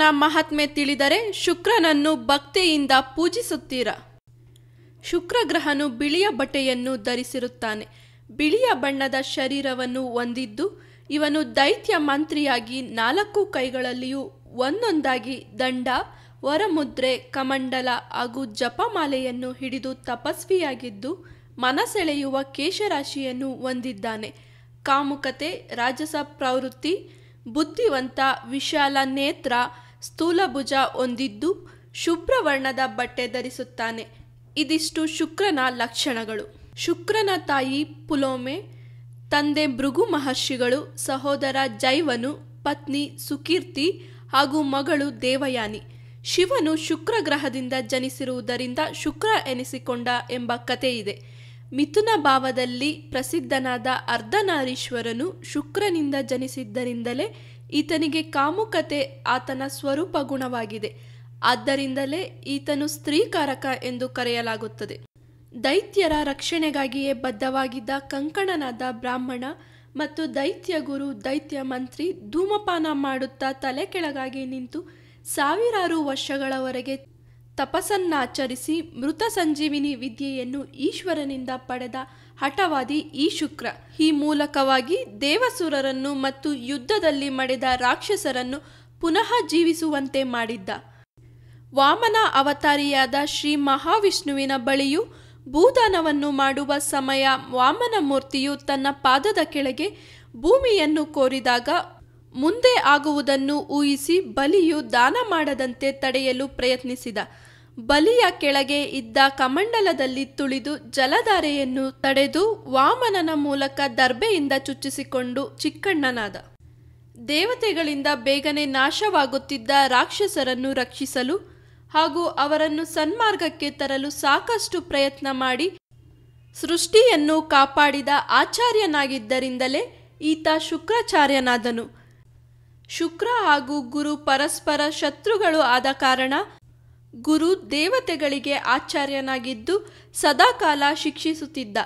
ಶುಕ್ರನ ಮಹಾತ್ಮೆ ತಿಳಿದರೆ ಶುಕ್ರನನ್ನು ಭಕ್ತಿಯಿಂದ ಪೂಜಿಸುತ್ತೀರಾ ಶುಕ್ರಗ್ರಹನು ಬಿಳಿಯ ಬಟ್ಟೆಯನ್ನು ಧರಿಸಿರುತ್ತಾನೆ ಬಿಳಿಯ ಬಣ್ಣದ ಶರೀರವನ್ನು ಹೊಂದಿದ್ದು ಇವನು ದೈತ್ಯ ಮಂತ್ರಿಯಾಗಿ ನಾಲ್ಕು ಕೈಗಳಲ್ಲಿಯೂ ಒಂದೊಂದಾಗಿ ದಂಡ ವರಮುದ್ರೆ ಕಮಂಡಲ ಹಾಗೂ ಜಪಮಾಲೆಯನ್ನು ಹಿಡಿದು ತಪಸ್ವಿಯಾಗಿದ್ದು ಮನಸೆಳೆಯುವ ಕೇಶರಾಶಿಯನ್ನು ಹೊಂದಿದ್ದಾನೆ ಕಾಮುಕತೆ ರಾಜಸ ಪ್ರವೃತ್ತಿ ಬುದ್ಧಿವಂತ ವಿಶಾಲ ನೇತ್ರ ಸ್ಥೂಲಭುಜ ಹೊಂದಿದ್ದು ಶುಭ್ರವರ್ಣದ ಬಟ್ಟೆ ಧರಿಸುತ್ತಾನೆ ಇದಿಷ್ಟು ಶುಕ್ರನ ಲಕ್ಷಣಗಳು ಶುಕ್ರನ ತಾಯಿ ಪುಲೋಮೆ ತಂದೆ ಭೃಗು ಮಹರ್ಷಿಗಳು ಸಹೋದರ ಜೈವನು ಪತ್ನಿ ಸುಕೀರ್ತಿ ಹಾಗೂ ಮಗಳು ದೇವಯಾನಿ ಶಿವನು ಶುಕ್ರ ಗ್ರಹದಿಂದ ಜನಿಸಿರುವುದರಿಂದ ಶುಕ್ರ ಎನಿಸಿಕೊಂಡ ಎಂಬ ಕಥೆಯಿದೆ ಮಿಥುನ ಭಾವದಲ್ಲಿ ಪ್ರಸಿದ್ಧನಾದ ಅರ್ಧನಾರೀಶ್ವರನು ಶುಕ್ರನಿಂದ ಜನಿಸಿದ್ದರಿಂದಲೇ ಈತನಿಗೆ ಕಾಮುಕತೆ ಆತನ ಸ್ವರೂಪ ಗುಣವಾಗಿದೆ ಆದ್ದರಿಂದಲೇ ಈತನು ಸ್ತ್ರೀಕಾರಕ ಎಂದು ಕರೆಯಲಾಗುತ್ತದೆ ದೈತ್ಯರ ರಕ್ಷಣೆಗಾಗಿಯೇ ಬದ್ಧವಾಗಿದ್ದ ಕಂಕಣನಾದ ಬ್ರಾಹ್ಮಣ ಮತ್ತು ದೈತ್ಯ ಗುರು ದೈತ್ಯ ಮಂತ್ರಿ ಧೂಮಪಾನ ಮಾಡುತ್ತಾ ತಲೆ ಕೆಳಗಾಗಿ ನಿಂತು ಸಾವಿರಾರು ವರ್ಷಗಳವರೆಗೆ ತಪಸ್ಸನ್ನಾಚರಿಸಿ ಮೃತ ಸಂಜೀವಿನಿ ವಿದ್ಯೆಯನ್ನು ಈಶ್ವರನಿಂದ ಪಡೆದ ಹಠವಾದಿ ಈ ಶುಕ್ರ ಈ ಮೂಲಕವಾಗಿ ದೇವಸುರರನ್ನು ಮತ್ತು ಯುದ್ಧದಲ್ಲಿ ಮಡೆದ ರಾಕ್ಷಸರನ್ನು ಪುನಃ ಜೀವಿಸುವಂತೆ ಮಾಡಿದ್ದ ವಾಮನ ಅವತಾರಿಯಾದ ಶ್ರೀ ಮಹಾವಿಷ್ಣುವಿನ ಬಳಿಯು ಭೂದಾನವನ್ನು ಮಾಡುವ ಸಮಯ ವಾಮನ ಮೂರ್ತಿಯು ತನ್ನ ಪಾದದ ಕೆಳಗೆ ಭೂಮಿಯನ್ನು ಕೋರಿದಾಗ ಮುಂದೆ ಆಗುವುದನ್ನು ಊಹಿಸಿ ಬಲಿಯು ದಾನ ಮಾಡದಂತೆ ತಡೆಯಲು ಪ್ರಯತ್ನಿಸಿದ ಬಲಿಯ ಕೆಳಗೆ ಇದ್ದ ಕಮಂಡಲದಲ್ಲಿ ತುಳಿದು ಜಲಧಾರೆಯನ್ನು ತಡೆದು ವಾಮನನ ಮೂಲಕ ದರ್ಬೆಯಿಂದ ಚುಚ್ಚಿಸಿಕೊಂಡು ಚಿಕ್ಕಣ್ಣನಾದ ದೇವತೆಗಳಿಂದ ಬೇಗನೆ ನಾಶವಾಗುತ್ತಿದ್ದ ರಾಕ್ಷಸರನ್ನು ರಕ್ಷಿಸಲು ಹಾಗೂ ಅವರನ್ನು ಸನ್ಮಾರ್ಗಕ್ಕೆ ತರಲು ಸಾಕಷ್ಟು ಪ್ರಯತ್ನ ಮಾಡಿ ಸೃಷ್ಟಿಯನ್ನು ಕಾಪಾಡಿದ ಆಚಾರ್ಯನಾಗಿದ್ದರಿಂದಲೇ ಈತ ಶುಕ್ರಾಚಾರ್ಯನಾದನು ಶುಕ್ರ ಹಾಗೂ ಗುರು ಪರಸ್ಪರ ಶತ್ರುಗಳು ಆದ ಕಾರಣ ಗುರು ದೇವತೆಗಳಿಗೆ ಆಚಾರ್ಯನಾಗಿದ್ದು ಸದಾಕಾಲ ಶಿಕ್ಷಿಸುತ್ತಿದ್ದ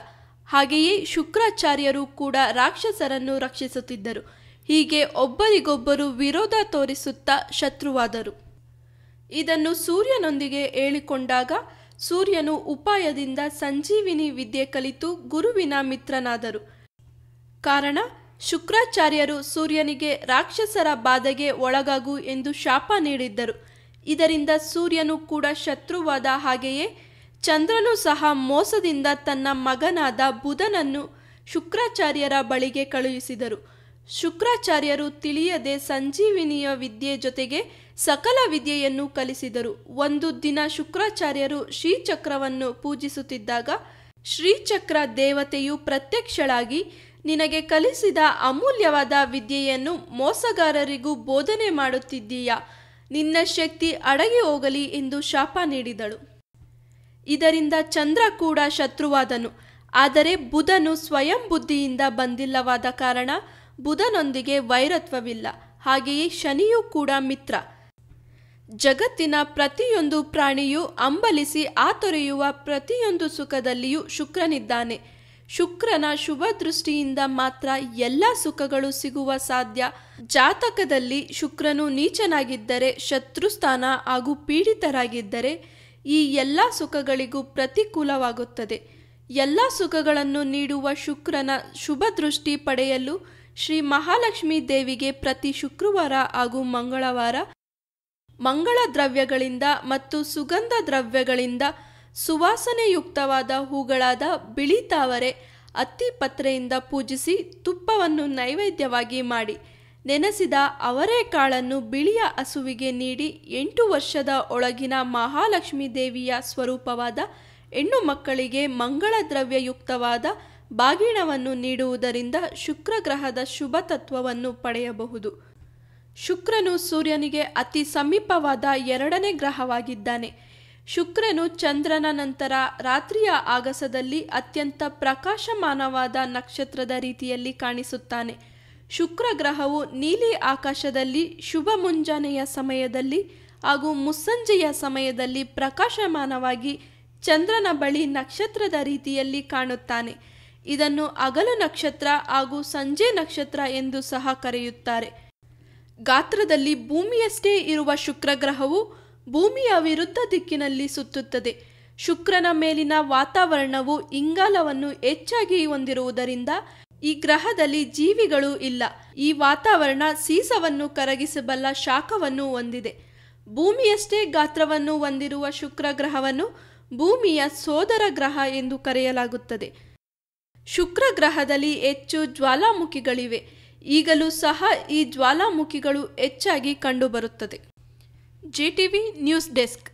ಹಾಗೆಯೇ ಶುಕ್ರಾಚಾರ್ಯರು ಕೂಡ ರಾಕ್ಷಸರನ್ನು ರಕ್ಷಿಸುತ್ತಿದ್ದರು ಹೀಗೆ ಒಬ್ಬರಿಗೊಬ್ಬರು ವಿರೋಧ ತೋರಿಸುತ್ತಾ ಶತ್ರುವಾದರು ಇದನ್ನು ಸೂರ್ಯನೊಂದಿಗೆ ಹೇಳಿಕೊಂಡಾಗ ಸೂರ್ಯನು ಉಪಾಯದಿಂದ ಸಂಜೀವಿನಿ ವಿದ್ಯೆ ಕಲಿತು ಗುರುವಿನ ಮಿತ್ರನಾದರು ಕಾರಣ ಶುಕ್ರಾಚಾರ್ಯರು ಸೂರ್ಯನಿಗೆ ರಾಕ್ಷಸರ ಬಾಧೆಗೆ ಒಳಗಾಗು ಎಂದು ಶಾಪ ನೀಡಿದ್ದರು ಇದರಿಂದ ಸೂರ್ಯನು ಕೂಡ ಶತ್ರುವಾದ ಹಾಗೆಯೇ ಚಂದ್ರನು ಸಹ ಮೋಸದಿಂದ ತನ್ನ ಮಗನಾದ ಬುಧನನ್ನು ಶುಕ್ರಾಚಾರ್ಯರ ಬಳಿಗೆ ಕಳುಹಿಸಿದರು ಶುಕ್ರಾಚಾರ್ಯರು ತಿಳಿಯದೆ ಸಂಜೀವಿನಿಯ ವಿದ್ಯೆ ಜೊತೆಗೆ ಸಕಲ ವಿದ್ಯೆಯನ್ನು ಕಲಿಸಿದರು ಒಂದು ದಿನ ಶುಕ್ರಾಚಾರ್ಯರು ಶ್ರೀಚಕ್ರವನ್ನು ಪೂಜಿಸುತ್ತಿದ್ದಾಗ ಶ್ರೀಚಕ್ರ ದೇವತೆಯು ಪ್ರತ್ಯಕ್ಷಳಾಗಿ ನಿನಗೆ ಕಲಿಸಿದ ಅಮೂಲ್ಯವಾದ ವಿದ್ಯೆಯನ್ನು ಮೋಸಗಾರರಿಗೂ ಬೋಧನೆ ಮಾಡುತ್ತಿದ್ದೀಯಾ ನಿನ್ನ ಶಕ್ತಿ ಅಡಗಿ ಹೋಗಲಿ ಎಂದು ಶಾಪ ನೀಡಿದಳು ಇದರಿಂದ ಚಂದ್ರ ಕೂಡ ಶತ್ರುವಾದನು ಆದರೆ ಬುಧನು ಸ್ವಯಂ ಬುದ್ಧಿಯಿಂದ ಬಂದಿಲ್ಲವಾದ ಕಾರಣ ಬುಧನೊಂದಿಗೆ ವೈರತ್ವವಿಲ್ಲ ಹಾಗೆಯೇ ಶನಿಯೂ ಕೂಡ ಮಿತ್ರ ಜಗತ್ತಿನ ಪ್ರತಿಯೊಂದು ಪ್ರಾಣಿಯೂ ಅಂಬಲಿಸಿ ಆತೊರೆಯುವ ಪ್ರತಿಯೊಂದು ಸುಖದಲ್ಲಿಯೂ ಶುಕ್ರನಿದ್ದಾನೆ ಶುಕ್ರನ ಶುಭ ದೃಷ್ಟಿಯಿಂದ ಮಾತ್ರ ಎಲ್ಲ ಸುಖಗಳು ಸಿಗುವ ಸಾಧ್ಯ ಜಾತಕದಲ್ಲಿ ಶುಕ್ರನು ನೀಚನಾಗಿದ್ದರೆ ಶತ್ರುಸ್ಥಾನ ಹಾಗೂ ಪೀಡಿತರಾಗಿದ್ದರೆ ಈ ಎಲ್ಲ ಸುಖಗಳಿಗೂ ಪ್ರತಿಕೂಲವಾಗುತ್ತದೆ ಎಲ್ಲ ಸುಖಗಳನ್ನು ನೀಡುವ ಶುಕ್ರನ ಶುಭ ದೃಷ್ಟಿ ಪಡೆಯಲು ಶ್ರೀ ಮಹಾಲಕ್ಷ್ಮೀ ದೇವಿಗೆ ಪ್ರತಿ ಶುಕ್ರವಾರ ಹಾಗೂ ಮಂಗಳವಾರ ಮಂಗಳ ದ್ರವ್ಯಗಳಿಂದ ಮತ್ತು ಸುಗಂಧ ದ್ರವ್ಯಗಳಿಂದ ಸುವಾಸನೆಯುಕ್ತವಾದ ಹೂಗಳಾದ ಬಿಳಿ ತಾವರೆ ಅತ್ತಿಪತ್ರೆಯಿಂದ ಪೂಜಿಸಿ ತುಪ್ಪವನ್ನು ನೈವೇದ್ಯವಾಗಿ ಮಾಡಿ ನೆನೆಸಿದ ಅವರೇ ಕಾಳನ್ನು ಬಿಳಿಯ ಹಸುವಿಗೆ ನೀಡಿ ಎಂಟು ವರ್ಷದ ಒಳಗಿನ ಮಹಾಲಕ್ಷ್ಮೀ ದೇವಿಯ ಸ್ವರೂಪವಾದ ಹೆಣ್ಣು ಮಕ್ಕಳಿಗೆ ಮಂಗಳ ದ್ರವ್ಯಯುಕ್ತವಾದ ಬಾಗಿಣವನ್ನು ನೀಡುವುದರಿಂದ ಶುಕ್ರಗ್ರಹದ ಶುಭ ತತ್ವವನ್ನು ಪಡೆಯಬಹುದು ಶುಕ್ರನು ಸೂರ್ಯನಿಗೆ ಅತಿ ಸಮೀಪವಾದ ಎರಡನೇ ಗ್ರಹವಾಗಿದ್ದಾನೆ ಶುಕ್ರನು ಚಂದ್ರನ ನಂತರ ರಾತ್ರಿಯ ಆಗಸದಲ್ಲಿ ಅತ್ಯಂತ ಪ್ರಕಾಶಮಾನವಾದ ನಕ್ಷತ್ರದ ರೀತಿಯಲ್ಲಿ ಕಾಣಿಸುತ್ತಾನೆ ಶುಕ್ರ ಗ್ರಹವು ನೀಲಿ ಆಕಾಶದಲ್ಲಿ ಶುಭ ಮುಂಜಾನೆಯ ಸಮಯದಲ್ಲಿ ಹಾಗೂ ಮುಸ್ಸಂಜೆಯ ಸಮಯದಲ್ಲಿ ಪ್ರಕಾಶಮಾನವಾಗಿ ಚಂದ್ರನ ಬಳಿ ನಕ್ಷತ್ರದ ರೀತಿಯಲ್ಲಿ ಕಾಣುತ್ತಾನೆ ಇದನ್ನು ಅಗಲು ನಕ್ಷತ್ರ ಹಾಗೂ ಸಂಜೆ ನಕ್ಷತ್ರ ಎಂದು ಸಹ ಕರೆಯುತ್ತಾರೆ ಗಾತ್ರದಲ್ಲಿ ಭೂಮಿಯಷ್ಟೇ ಇರುವ ಶುಕ್ರಗ್ರಹವು ಭೂಮಿಯ ವಿರುದ್ಧ ದಿಕ್ಕಿನಲ್ಲಿ ಸುತ್ತುತ್ತದೆ ಶುಕ್ರನ ಮೇಲಿನ ವಾತಾವರಣವು ಇಂಗಾಲವನ್ನು ಹೆಚ್ಚಾಗಿ ಹೊಂದಿರುವುದರಿಂದ ಈ ಗ್ರಹದಲ್ಲಿ ಜೀವಿಗಳು ಇಲ್ಲ ಈ ವಾತಾವರಣ ಸೀಸವನ್ನು ಕರಗಿಸಬಲ್ಲ ಶಾಖವನ್ನು ಹೊಂದಿದೆ ಭೂಮಿಯಷ್ಟೇ ಗಾತ್ರವನ್ನು ಹೊಂದಿರುವ ಶುಕ್ರ ಗ್ರಹವನ್ನು ಭೂಮಿಯ ಸೋದರ ಗ್ರಹ ಎಂದು ಕರೆಯಲಾಗುತ್ತದೆ ಶುಕ್ರ ಗ್ರಹದಲ್ಲಿ ಹೆಚ್ಚು ಜ್ವಾಲಾಮುಖಿಗಳಿವೆ ಈಗಲೂ ಸಹ ಈ ಜ್ವಾಲಾಮುಖಿಗಳು ಹೆಚ್ಚಾಗಿ ಕಂಡುಬರುತ್ತದೆ GTV News Desk